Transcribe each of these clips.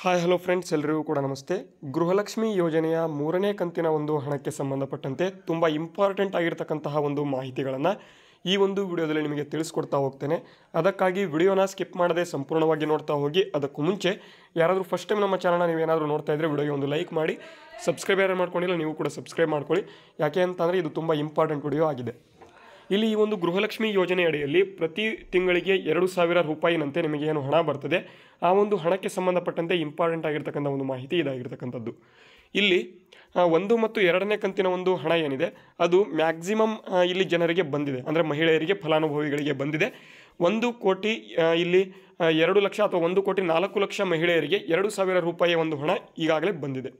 hi hello friends ಎಲ್ಲರಿಗೂ ಕೂಡ ನಮಸ್ತೆ ಗೃಹಲಕ್ಷ್ಮಿ ಯೋಜನೆಯ ಮೂರನೇ ಕಂತಿನ ಒಂದು ಹಣಕ್ಕೆ ಸಂಬಂಧಪಟ್ಟಂತೆ ತುಂಬ ಇಂಪಾರ್ಟೆಂಟ್ ಆಗಿರತಕ್ಕಂತಹ ಒಂದು ಮಾಹಿತಿಗಳನ್ನು ಈ ಒಂದು ವಿಡಿಯೋದಲ್ಲಿ ನಿಮಗೆ ತಿಳಿಸ್ಕೊಡ್ತಾ ಹೋಗ್ತೇನೆ ಅದಕ್ಕಾಗಿ ವಿಡಿಯೋನ ಸ್ಕಿಪ್ ಮಾಡದೆ ಸಂಪೂರ್ಣವಾಗಿ ನೋಡ್ತಾ ಹೋಗಿ ಅದಕ್ಕೂ ಮುಂಚೆ ಯಾರಾದರೂ ಫಸ್ಟ್ ಟೈಮ್ ನಮ್ಮ ಚಾನಲ್ನ ನೀವೇನಾದರೂ ನೋಡ್ತಾ ಇದ್ದರೆ ವಿಡಿಯೋಗೆ ಒಂದು ಲೈಕ್ ಮಾಡಿ ಸಬ್ಸ್ಕ್ರೈಬ್ ಯಾರು ಮಾಡ್ಕೊಂಡಿಲ್ಲ ನೀವು ಕೂಡ ಸಬ್ಸ್ಕ್ರೈಬ್ ಮಾಡ್ಕೊಳ್ಳಿ ಯಾಕೆ ಅಂತಂದರೆ ಇದು ತುಂಬ ಇಂಪಾರ್ಟೆಂಟ್ ವಿಡಿಯೋ ಆಗಿದೆ ಇಲ್ಲಿ ಈ ಒಂದು ಗೃಹಲಕ್ಷ್ಮಿ ಯೋಜನೆ ಅಡಿಯಲ್ಲಿ ಪ್ರತಿ ತಿಂಗಳಿಗೆ ಎರಡು ಸಾವಿರ ರೂಪಾಯಿನಂತೆ ನಿಮಗೆ ಏನು ಹಣ ಬರ್ತದೆ ಆ ಒಂದು ಹಣಕ್ಕೆ ಸಂಬಂಧಪಟ್ಟಂತೆ ಇಂಪಾರ್ಟೆಂಟ್ ಆಗಿರ್ತಕ್ಕಂಥ ಒಂದು ಮಾಹಿತಿ ಇದಾಗಿರ್ತಕ್ಕಂಥದ್ದು ಇಲ್ಲಿ ಒಂದು ಮತ್ತು ಎರಡನೇ ಕಂತಿನ ಒಂದು ಹಣ ಏನಿದೆ ಅದು ಮ್ಯಾಕ್ಸಿಮಮ್ ಇಲ್ಲಿ ಜನರಿಗೆ ಬಂದಿದೆ ಅಂದರೆ ಮಹಿಳೆಯರಿಗೆ ಫಲಾನುಭವಿಗಳಿಗೆ ಬಂದಿದೆ ಒಂದು ಕೋಟಿ ಇಲ್ಲಿ ಎರಡು ಲಕ್ಷ ಅಥವಾ ಒಂದು ಕೋಟಿ ನಾಲ್ಕು ಲಕ್ಷ ಮಹಿಳೆಯರಿಗೆ ಎರಡು ಸಾವಿರ ರೂಪಾಯಿಯ ಒಂದು ಹಣ ಈಗಾಗಲೇ ಬಂದಿದೆ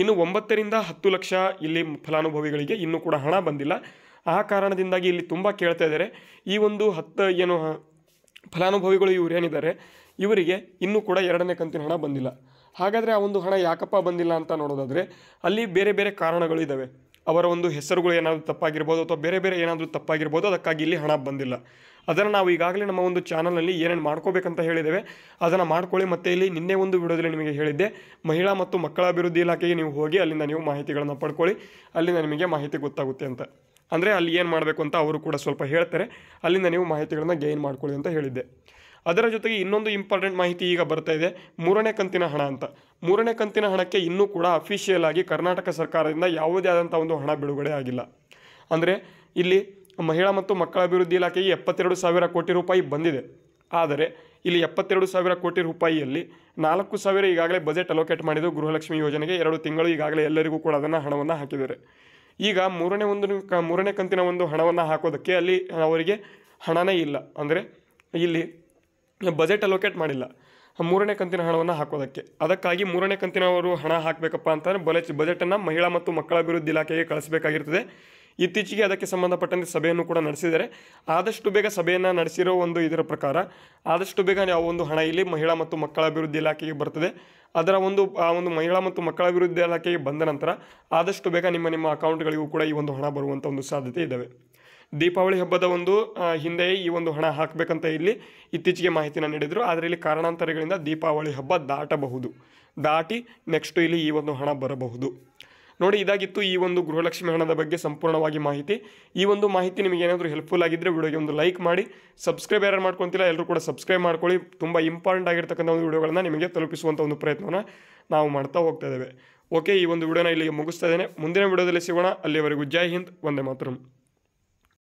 ಇನ್ನು ಒಂಬತ್ತರಿಂದ ಹತ್ತು ಲಕ್ಷ ಇಲ್ಲಿ ಫಲಾನುಭವಿಗಳಿಗೆ ಇನ್ನೂ ಕೂಡ ಹಣ ಬಂದಿಲ್ಲ ಆ ಕಾರಣದಿಂದಾಗಿ ಇಲ್ಲಿ ತುಂಬ ಕೇಳ್ತಾ ಇದ್ದಾರೆ ಈ ಒಂದು ಹತ್ತು ಏನು ಫಲಾನುಭವಿಗಳು ಇವರೇನಿದ್ದಾರೆ ಇವರಿಗೆ ಇನ್ನೂ ಕೂಡ ಎರಡನೇ ಕಂತಿನ ಹಣ ಬಂದಿಲ್ಲ ಹಾಗಾದರೆ ಆ ಒಂದು ಹಣ ಯಾಕಪ್ಪ ಬಂದಿಲ್ಲ ಅಂತ ನೋಡೋದಾದರೆ ಅಲ್ಲಿ ಬೇರೆ ಬೇರೆ ಕಾರಣಗಳು ಇದ್ದಾವೆ ಅವರ ಒಂದು ಹೆಸರುಗಳು ಏನಾದರೂ ತಪ್ಪಾಗಿರ್ಬೋದು ಅಥವಾ ಬೇರೆ ಬೇರೆ ಏನಾದರೂ ತಪ್ಪಾಗಿರ್ಬೋದು ಅದಕ್ಕಾಗಿ ಇಲ್ಲಿ ಹಣ ಬಂದಿಲ್ಲ ಅದನ್ನು ನಾವು ಈಗಾಗಲೇ ನಮ್ಮ ಒಂದು ಚಾನಲಲ್ಲಿ ಏನೇನು ಮಾಡ್ಕೋಬೇಕಂತ ಹೇಳಿದ್ದೇವೆ ಅದನ್ನು ಮಾಡ್ಕೊಳ್ಳಿ ಮತ್ತು ಇಲ್ಲಿ ನಿನ್ನೆ ಒಂದು ವಿಡಿಯೋದಲ್ಲಿ ನಿಮಗೆ ಹೇಳಿದ್ದೆ ಮಹಿಳಾ ಮತ್ತು ಮಕ್ಕಳ ಅಭಿವೃದ್ಧಿ ಇಲಾಖೆಗೆ ನೀವು ಹೋಗಿ ಅಲ್ಲಿಂದ ನೀವು ಮಾಹಿತಿಗಳನ್ನು ಪಡ್ಕೊಳ್ಳಿ ಅಲ್ಲಿಂದ ನಿಮಗೆ ಮಾಹಿತಿ ಗೊತ್ತಾಗುತ್ತೆ ಅಂತ ಅಂದರೆ ಅಲ್ಲಿ ಏನು ಮಾಡಬೇಕು ಅಂತ ಅವರು ಕೂಡ ಸ್ವಲ್ಪ ಹೇಳ್ತಾರೆ ಅಲ್ಲಿಂದ ನೀವು ಮಾಹಿತಿಗಳನ್ನು ಗೈನ್ ಮಾಡ್ಕೊಳ್ಳಿ ಅಂತ ಹೇಳಿದ್ದೆ ಅದರ ಜೊತೆಗೆ ಇನ್ನೊಂದು ಇಂಪಾರ್ಟೆಂಟ್ ಮಾಹಿತಿ ಈಗ ಬರ್ತಾ ಇದೆ ಮೂರನೇ ಕಂತಿನ ಹಣ ಅಂತ ಮೂರನೇ ಕಂತಿನ ಹಣಕ್ಕೆ ಇನ್ನೂ ಕೂಡ ಅಫಿಷಿಯಲ್ ಆಗಿ ಕರ್ನಾಟಕ ಸರ್ಕಾರದಿಂದ ಯಾವುದೇ ಆದಂಥ ಒಂದು ಹಣ ಬಿಡುಗಡೆ ಆಗಿಲ್ಲ ಅಂದರೆ ಇಲ್ಲಿ ಮಹಿಳಾ ಮತ್ತು ಮಕ್ಕಳ ಅಭಿವೃದ್ಧಿ ಇಲಾಖೆಗೆ ಎಪ್ಪತ್ತೆರಡು ಸಾವಿರ ಕೋಟಿ ರೂಪಾಯಿ ಬಂದಿದೆ ಆದರೆ ಇಲ್ಲಿ ಎಪ್ಪತ್ತೆರಡು ಸಾವಿರ ಕೋಟಿ ರೂಪಾಯಿಯಲ್ಲಿ ನಾಲ್ಕು ಸಾವಿರ ಈಗಾಗಲೇ ಬಜೆಟ್ ಅಲೋಕೇಟ್ ಮಾಡಿದ್ದು ಗೃಹಲಕ್ಷ್ಮಿ ಯೋಜನೆಗೆ ಎರಡು ತಿಂಗಳು ಈಗಾಗಲೇ ಎಲ್ಲರಿಗೂ ಕೂಡ ಅದನ್ನು ಹಣವನ್ನು ಹಾಕಿದ್ದಾರೆ ಈಗ ಮೂರನೇ ಒಂದು ಮೂರನೇ ಕಂತಿನ ಒಂದು ಹಣವನ್ನು ಹಾಕೋದಕ್ಕೆ ಅಲ್ಲಿ ಅವರಿಗೆ ಹಣನೇ ಇಲ್ಲ ಅಂದರೆ ಇಲ್ಲಿ ಬಜೆಟ್ ಅಲೋಕೇಟ್ ಮಾಡಿಲ್ಲ ಮೂರನೇ ಕಂತಿನ ಹಣವನ್ನು ಹಾಕೋದಕ್ಕೆ ಅದಕ್ಕಾಗಿ ಮೂರನೇ ಕಂತಿನವರು ಹಣ ಹಾಕಬೇಕಪ್ಪ ಅಂತಂದರೆ ಬಜೆಟ್ ಬಜೆಟನ್ನು ಮಹಿಳಾ ಮತ್ತು ಮಕ್ಕಳ ಅಭಿವೃದ್ಧಿ ಇಲಾಖೆಗೆ ಕಳಿಸಬೇಕಾಗಿರ್ತದೆ ಇತ್ತೀಚೆಗೆ ಅದಕ್ಕೆ ಸಂಬಂಧಪಟ್ಟಂತೆ ಸಭೆಯನ್ನು ಕೂಡ ನಡೆಸಿದರೆ ಆದಷ್ಟು ಬೇಗ ಸಭೆಯನ್ನು ನಡೆಸಿರೋ ಒಂದು ಇದರ ಪ್ರಕಾರ ಆದಷ್ಟು ಬೇಗ ಯಾವೊಂದು ಒಂದು ಹಣ ಇಲ್ಲಿ ಮಹಿಳಾ ಮತ್ತು ಮಕ್ಕಳ ಅಭಿವೃದ್ಧಿ ಇಲಾಖೆಗೆ ಬರ್ತದೆ ಅದರ ಒಂದು ಆ ಒಂದು ಮಹಿಳಾ ಮತ್ತು ಮಕ್ಕಳ ಅಭಿವೃದ್ಧಿ ಇಲಾಖೆಗೆ ಬಂದ ನಂತರ ಆದಷ್ಟು ಬೇಗ ನಿಮ್ಮ ನಿಮ್ಮ ಅಕೌಂಟ್ಗಳಿಗೂ ಕೂಡ ಈ ಒಂದು ಹಣ ಬರುವಂಥ ಒಂದು ಸಾಧ್ಯತೆ ಇದ್ದಾವೆ ದೀಪಾವಳಿ ಹಬ್ಬದ ಒಂದು ಹಿಂದೆಯೇ ಈ ಒಂದು ಹಣ ಹಾಕಬೇಕಂತ ಇಲ್ಲಿ ಇತ್ತೀಚೆಗೆ ಮಾಹಿತಿನ ನೀಡಿದರು ಆದರೆ ಇಲ್ಲಿ ಕಾರಣಾಂತರಗಳಿಂದ ದೀಪಾವಳಿ ಹಬ್ಬ ದಾಟಬಹುದು ದಾಟಿ ನೆಕ್ಸ್ಟು ಇಲ್ಲಿ ಈ ಒಂದು ಹಣ ಬರಬಹುದು ನೋಡಿ ಇದಾಗಿತ್ತು ಈ ಒಂದು ಗೃಹಲಕ್ಷ್ಮಿ ಹಣದ ಬಗ್ಗೆ ಸಂಪೂರ್ಣವಾಗಿ ಮಾಹಿತಿ ಈ ಒಂದು ಮಾಹಿತಿ ನಿಮಗೆ ಏನಾದರೂ ಹೆಲ್ಪ್ಫುಲ್ ಆಗಿದ್ದರೆ ವಿಡಿಯೋಗೆ ಒಂದು ಲೈಕ್ ಮಾಡಿ ಸಬ್ಸ್ಕ್ರೈಬ್ ಯಾರು ಮಾಡ್ಕೊತಿಲ್ಲ ಎಲ್ಲರೂ ಕೂಡ ಸಬ್ಸ್ಕ್ರೈಬ್ ಮಾಡ್ಕೊಳ್ಳಿ ತುಂಬ ಇಂಪಾರ್ಟೆಂಟ್ ಆಗಿರ್ತಕ್ಕಂಥ ಒಂದು ವಿಡಿಯೋಗಳನ್ನ ನಿಮಗೆ ತಲುಪಿಸುವಂಥ ಒಂದು ಪ್ರಯತ್ನವನ್ನು ನಾವು ಮಾಡ್ತಾ ಹೋಗ್ತಾ ಇದ್ದೇವೆ ಓಕೆ ಈ ಒಂದು ವಿಡಿಯೋನ ಇಲ್ಲಿಗೆ ಮುಗಿಸ್ತಾ ಇದ್ದೇನೆ ಮುಂದಿನ ವಿಡಿಯೋದಲ್ಲಿ ಸಿಗೋಣ ಅಲ್ಲಿವರೆಗೂ ಜೈ ಹಿಂದ್ ಒಂದೇ ಮಾತರಂ